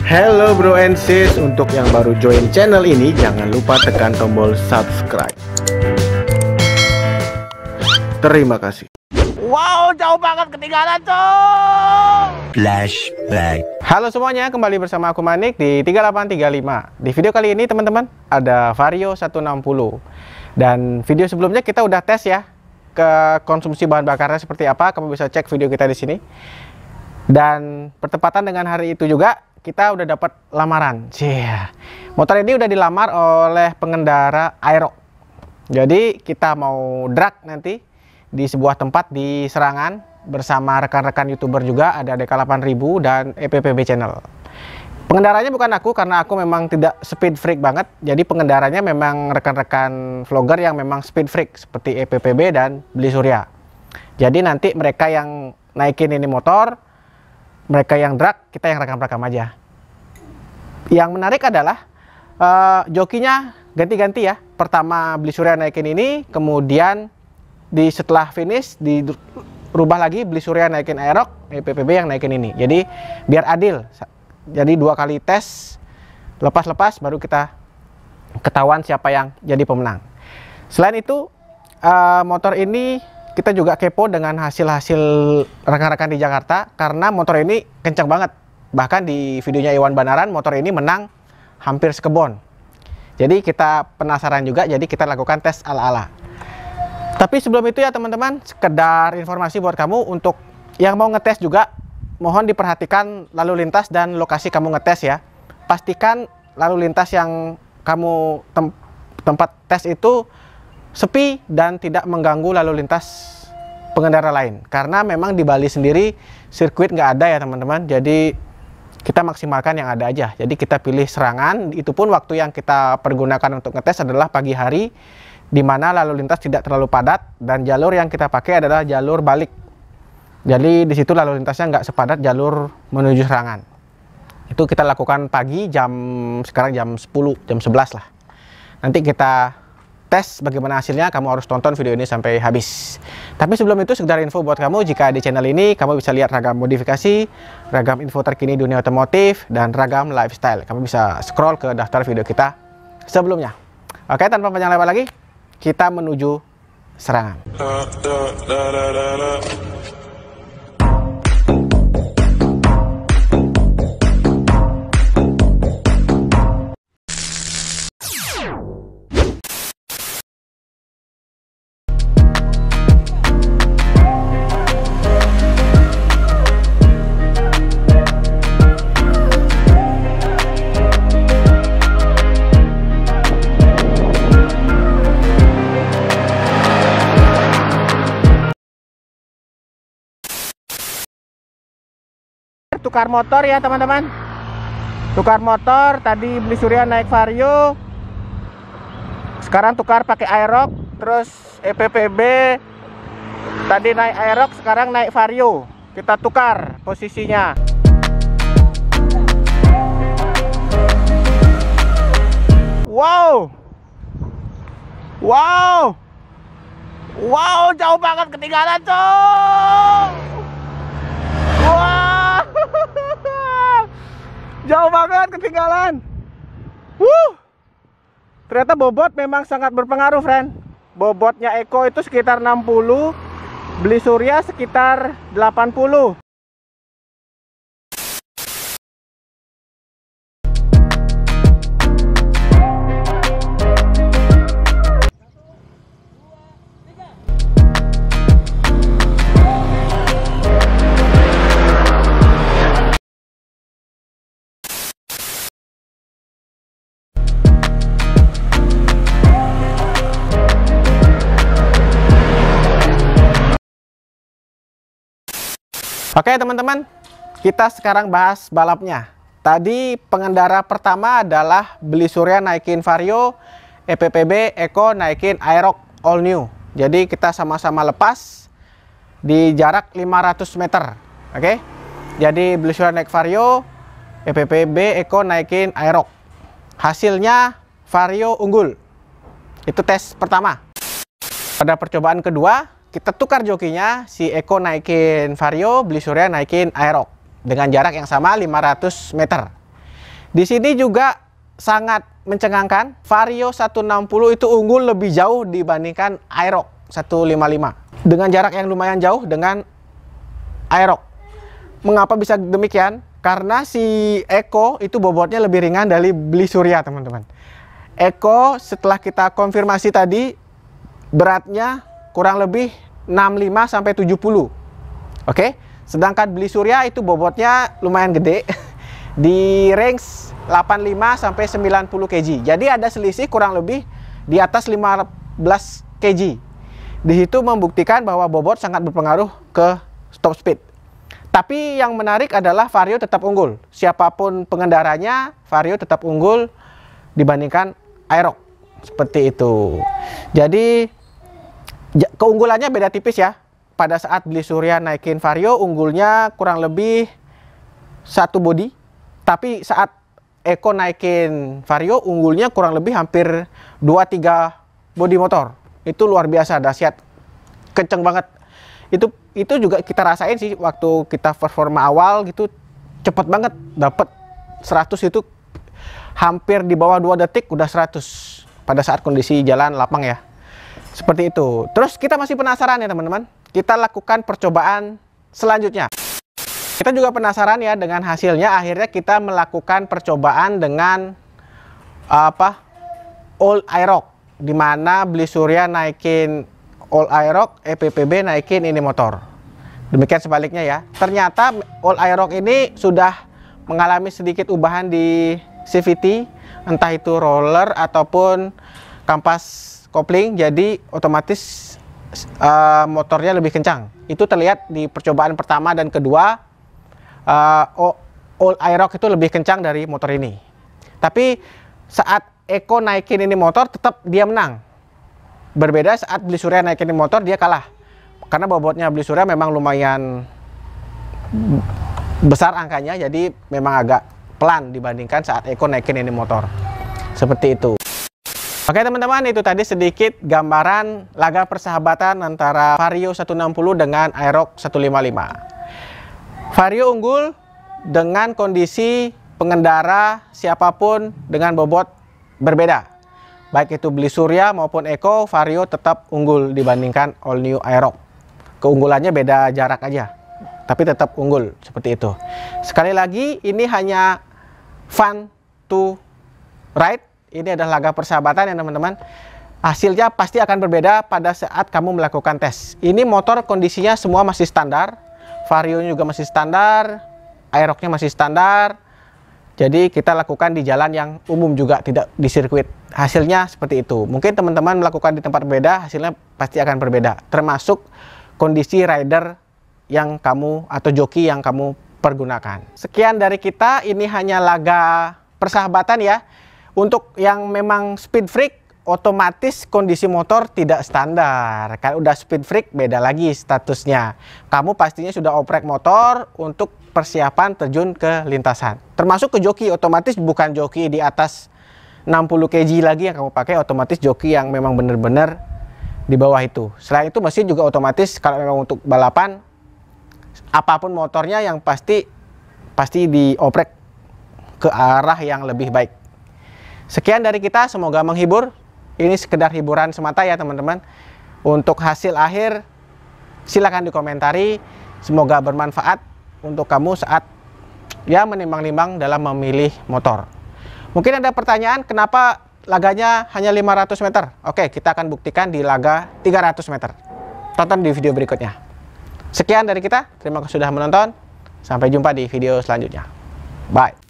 Hello bro and sis, untuk yang baru join channel ini jangan lupa tekan tombol subscribe. Terima kasih. Wow, jauh banget ketinggalan tuh. Flashback. Halo semuanya, kembali bersama aku Manik di 3835. Di video kali ini teman-teman ada Vario 160. Dan video sebelumnya kita udah tes ya ke konsumsi bahan bakarnya seperti apa. Kamu bisa cek video kita di sini. Dan pertepatan dengan hari itu juga kita udah dapat lamaran. Yeah. Motor ini udah dilamar oleh pengendara aero. Jadi kita mau drag nanti di sebuah tempat di Serangan bersama rekan-rekan YouTuber juga ada DK8000 dan EPPB channel. Pengendaranya bukan aku karena aku memang tidak speed freak banget. Jadi pengendaranya memang rekan-rekan vlogger yang memang speed freak seperti EPPB dan Beli Surya. Jadi nanti mereka yang naikin ini motor mereka yang drag kita yang rekam-rekam aja yang menarik adalah uh, jokinya ganti-ganti ya pertama beli surya naikin ini kemudian di setelah finish di rubah lagi beli surya naikin aerok eh, PPB yang naikin ini jadi biar adil jadi dua kali tes lepas-lepas baru kita ketahuan siapa yang jadi pemenang selain itu uh, motor ini kita juga kepo dengan hasil-hasil rekan-rekan di Jakarta karena motor ini kencang banget. Bahkan di videonya Iwan Banaran motor ini menang hampir sekebon. Jadi kita penasaran juga jadi kita lakukan tes ala-ala. Tapi sebelum itu ya teman-teman, sekedar informasi buat kamu untuk yang mau ngetes juga mohon diperhatikan lalu lintas dan lokasi kamu ngetes ya. Pastikan lalu lintas yang kamu tem tempat tes itu sepi dan tidak mengganggu lalu lintas pengendara lain karena memang di Bali sendiri sirkuit nggak ada ya teman-teman jadi kita maksimalkan yang ada aja jadi kita pilih serangan itu pun waktu yang kita pergunakan untuk ngetes adalah pagi hari di mana lalu lintas tidak terlalu padat dan jalur yang kita pakai adalah jalur balik jadi di situ lalu lintasnya nggak sepadat jalur menuju serangan itu kita lakukan pagi jam sekarang jam 10 jam 11 lah nanti kita tes bagaimana hasilnya, kamu harus tonton video ini sampai habis. Tapi sebelum itu, sekedar info buat kamu, jika di channel ini, kamu bisa lihat ragam modifikasi, ragam info terkini dunia otomotif, dan ragam lifestyle. Kamu bisa scroll ke daftar video kita sebelumnya. Oke, tanpa panjang lebar lagi, kita menuju serangan. tukar motor ya teman-teman tukar motor tadi beli surya naik vario sekarang tukar pakai aerox terus EPPB tadi naik aerox sekarang naik vario kita tukar posisinya wow wow wow jauh banget ketinggalan tuh jauh banget ketinggalan Wuh. ternyata bobot memang sangat berpengaruh friend bobotnya Eko itu sekitar 60 beli surya sekitar 80 Oke teman-teman, kita sekarang bahas balapnya. Tadi pengendara pertama adalah Beli Surya naikin Vario, EPPB Eko naikin Aerox All New. Jadi kita sama-sama lepas di jarak 500 meter. Oke, jadi Beli Surya naik Vario, EPPB Eko naikin Aerox. Hasilnya Vario unggul. Itu tes pertama. Pada percobaan kedua, kita tukar jokinya si Eko naikin Vario beli Surya naikin Aerox dengan jarak yang sama 500 meter di sini juga sangat mencengangkan Vario 160 itu unggul lebih jauh dibandingkan Aerox 155 dengan jarak yang lumayan jauh dengan Aerox mengapa bisa demikian karena si Eko itu bobotnya lebih ringan dari beli Surya teman-teman Eko setelah kita konfirmasi tadi beratnya kurang lebih 65 sampai 70. Oke. Okay? Sedangkan beli surya itu bobotnya lumayan gede di range 85 sampai 90 kg. Jadi ada selisih kurang lebih di atas 15 kg. Di situ membuktikan bahwa bobot sangat berpengaruh ke stop speed. Tapi yang menarik adalah Vario tetap unggul. Siapapun pengendaranya, Vario tetap unggul dibandingkan Aerox. Seperti itu. Jadi keunggulannya beda tipis ya. Pada saat beli Surya naikin Vario, unggulnya kurang lebih satu body. Tapi saat Eko naikin Vario, unggulnya kurang lebih hampir 2-3 body motor. Itu luar biasa, dahsyat. Kenceng banget. Itu itu juga kita rasain sih waktu kita performa awal gitu cepet banget dapet 100 itu hampir di bawah 2 detik udah 100 pada saat kondisi jalan lapang ya. Seperti itu. Terus kita masih penasaran ya teman-teman. Kita lakukan percobaan selanjutnya. Kita juga penasaran ya dengan hasilnya. Akhirnya kita melakukan percobaan dengan apa? Old Aerox Dimana beli surya naikin old Aerox, EPPB naikin ini motor. Demikian sebaliknya ya. Ternyata old Aerox ini sudah mengalami sedikit ubahan di CVT, entah itu roller ataupun kampas kopling jadi otomatis uh, motornya lebih kencang. Itu terlihat di percobaan pertama dan kedua uh, eh, all aerox itu lebih kencang dari motor ini. Tapi saat Eko naikin ini motor tetap dia menang. Berbeda saat beli surya naikin ini motor dia kalah. Karena bobotnya beli surya memang lumayan besar angkanya jadi memang agak pelan dibandingkan saat Eko naikin ini motor. Seperti itu. Oke teman-teman itu tadi sedikit gambaran laga persahabatan antara Vario 160 dengan Aerox 155. Vario unggul dengan kondisi pengendara siapapun dengan bobot berbeda. Baik itu Beli Surya maupun Eko Vario tetap unggul dibandingkan All New Aerox. Keunggulannya beda jarak aja, tapi tetap unggul seperti itu. Sekali lagi ini hanya fun to ride ini adalah laga persahabatan ya teman-teman. Hasilnya pasti akan berbeda pada saat kamu melakukan tes. Ini motor kondisinya semua masih standar. Varionya juga masih standar. Aeroknya masih standar. Jadi kita lakukan di jalan yang umum juga, tidak di sirkuit. Hasilnya seperti itu. Mungkin teman-teman melakukan di tempat berbeda, hasilnya pasti akan berbeda. Termasuk kondisi rider yang kamu atau joki yang kamu pergunakan. Sekian dari kita, ini hanya laga persahabatan ya. Untuk yang memang speed freak otomatis kondisi motor tidak standar. Kalau udah speed freak beda lagi statusnya. Kamu pastinya sudah oprek motor untuk persiapan terjun ke lintasan. Termasuk ke joki otomatis bukan joki di atas 60 kg lagi yang kamu pakai otomatis joki yang memang benar-benar di bawah itu. Selain itu mesin juga otomatis kalau memang untuk balapan apapun motornya yang pasti pasti dioprek ke arah yang lebih baik. Sekian dari kita, semoga menghibur. Ini sekedar hiburan semata ya teman-teman. Untuk hasil akhir, silakan dikomentari. Semoga bermanfaat untuk kamu saat ya menimbang-nimbang dalam memilih motor. Mungkin ada pertanyaan, kenapa laganya hanya 500 meter? Oke, kita akan buktikan di laga 300 meter. Tonton di video berikutnya. Sekian dari kita, terima kasih sudah menonton. Sampai jumpa di video selanjutnya. Bye.